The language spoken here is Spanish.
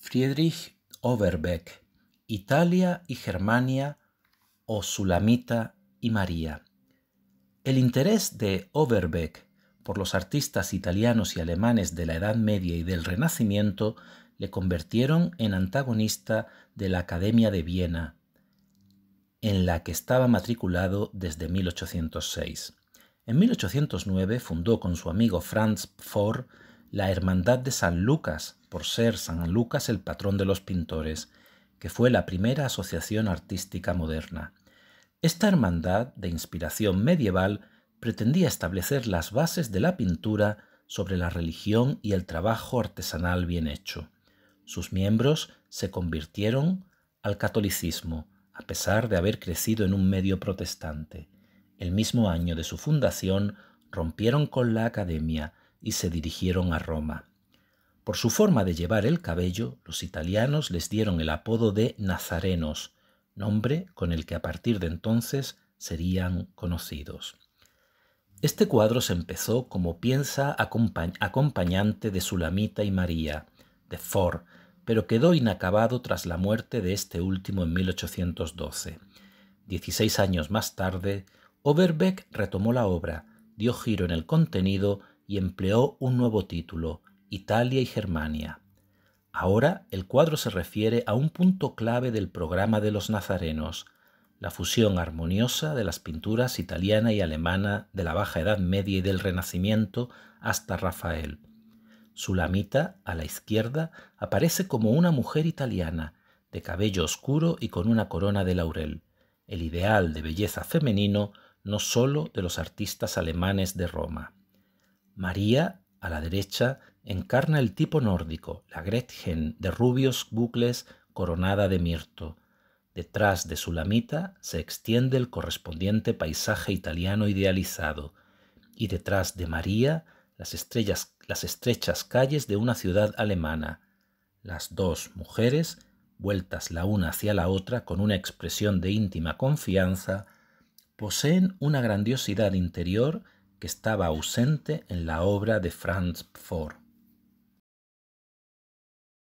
Friedrich Overbeck, Italia y Germania o Sulamita y María. El interés de Overbeck por los artistas italianos y alemanes de la Edad Media y del Renacimiento le convirtieron en antagonista de la Academia de Viena, en la que estaba matriculado desde 1806. En 1809 fundó con su amigo Franz Pforr la Hermandad de San Lucas, por ser San Lucas el patrón de los pintores, que fue la primera asociación artística moderna. Esta hermandad, de inspiración medieval, pretendía establecer las bases de la pintura sobre la religión y el trabajo artesanal bien hecho. Sus miembros se convirtieron al catolicismo, a pesar de haber crecido en un medio protestante. El mismo año de su fundación rompieron con la academia y se dirigieron a Roma. Por su forma de llevar el cabello, los italianos les dieron el apodo de nazarenos, nombre con el que a partir de entonces serían conocidos. Este cuadro se empezó como piensa acompañante de Sulamita y María, de Ford, pero quedó inacabado tras la muerte de este último en 1812. Dieciséis años más tarde, Overbeck retomó la obra, dio giro en el contenido y empleó un nuevo título, Italia y Germania. Ahora el cuadro se refiere a un punto clave del programa de los nazarenos, la fusión armoniosa de las pinturas italiana y alemana de la Baja Edad Media y del Renacimiento hasta Rafael. Su lamita a la izquierda, aparece como una mujer italiana, de cabello oscuro y con una corona de laurel, el ideal de belleza femenino no sólo de los artistas alemanes de Roma. María, a la derecha, encarna el tipo nórdico, la Gretchen, de rubios bucles coronada de mirto. Detrás de su lamita se extiende el correspondiente paisaje italiano idealizado, y detrás de María las, estrellas, las estrechas calles de una ciudad alemana. Las dos mujeres, vueltas la una hacia la otra con una expresión de íntima confianza, poseen una grandiosidad interior que estaba ausente en la obra de Franz Pforr.